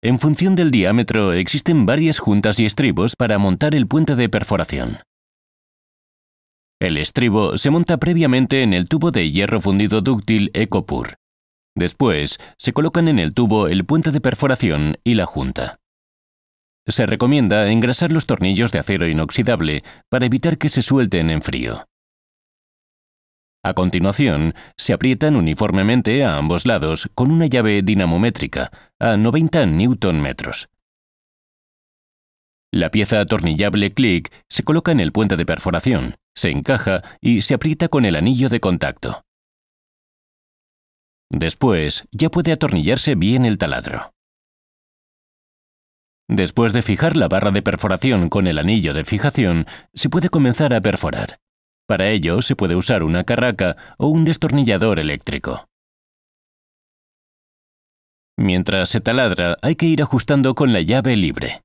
En función del diámetro existen varias juntas y estribos para montar el puente de perforación. El estribo se monta previamente en el tubo de hierro fundido dúctil EcoPur. Después, se colocan en el tubo el puente de perforación y la junta. Se recomienda engrasar los tornillos de acero inoxidable para evitar que se suelten en frío. A continuación, se aprietan uniformemente a ambos lados con una llave dinamométrica a 90 Nm. La pieza atornillable clic se coloca en el puente de perforación, se encaja y se aprieta con el anillo de contacto. Después, ya puede atornillarse bien el taladro. Después de fijar la barra de perforación con el anillo de fijación, se puede comenzar a perforar. Para ello se puede usar una carraca o un destornillador eléctrico. Mientras se taladra, hay que ir ajustando con la llave libre.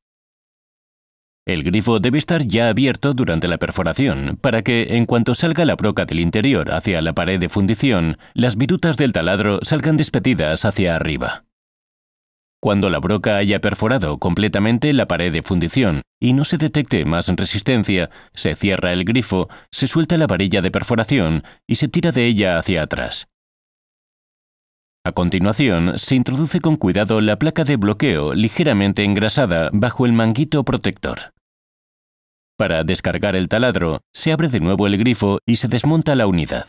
El grifo debe estar ya abierto durante la perforación, para que, en cuanto salga la broca del interior hacia la pared de fundición, las virutas del taladro salgan despedidas hacia arriba. Cuando la broca haya perforado completamente la pared de fundición y no se detecte más resistencia, se cierra el grifo, se suelta la varilla de perforación y se tira de ella hacia atrás. A continuación, se introduce con cuidado la placa de bloqueo ligeramente engrasada bajo el manguito protector. Para descargar el taladro, se abre de nuevo el grifo y se desmonta la unidad.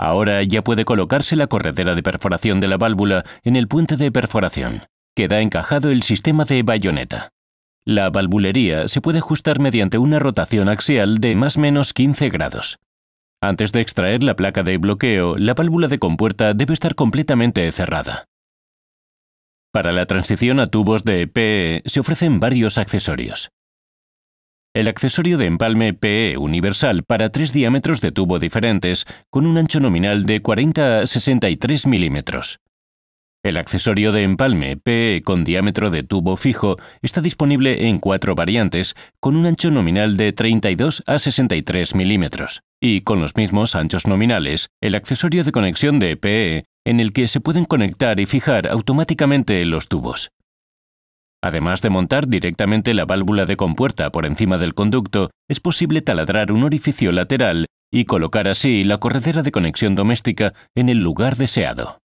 Ahora ya puede colocarse la corredera de perforación de la válvula en el puente de perforación, queda encajado el sistema de bayoneta. La valvulería se puede ajustar mediante una rotación axial de más menos 15 grados. Antes de extraer la placa de bloqueo, la válvula de compuerta debe estar completamente cerrada. Para la transición a tubos de PE se ofrecen varios accesorios el accesorio de empalme PE universal para tres diámetros de tubo diferentes con un ancho nominal de 40 a 63 milímetros. El accesorio de empalme PE con diámetro de tubo fijo está disponible en cuatro variantes con un ancho nominal de 32 a 63 milímetros y con los mismos anchos nominales el accesorio de conexión de PE en el que se pueden conectar y fijar automáticamente los tubos. Además de montar directamente la válvula de compuerta por encima del conducto, es posible taladrar un orificio lateral y colocar así la corredera de conexión doméstica en el lugar deseado.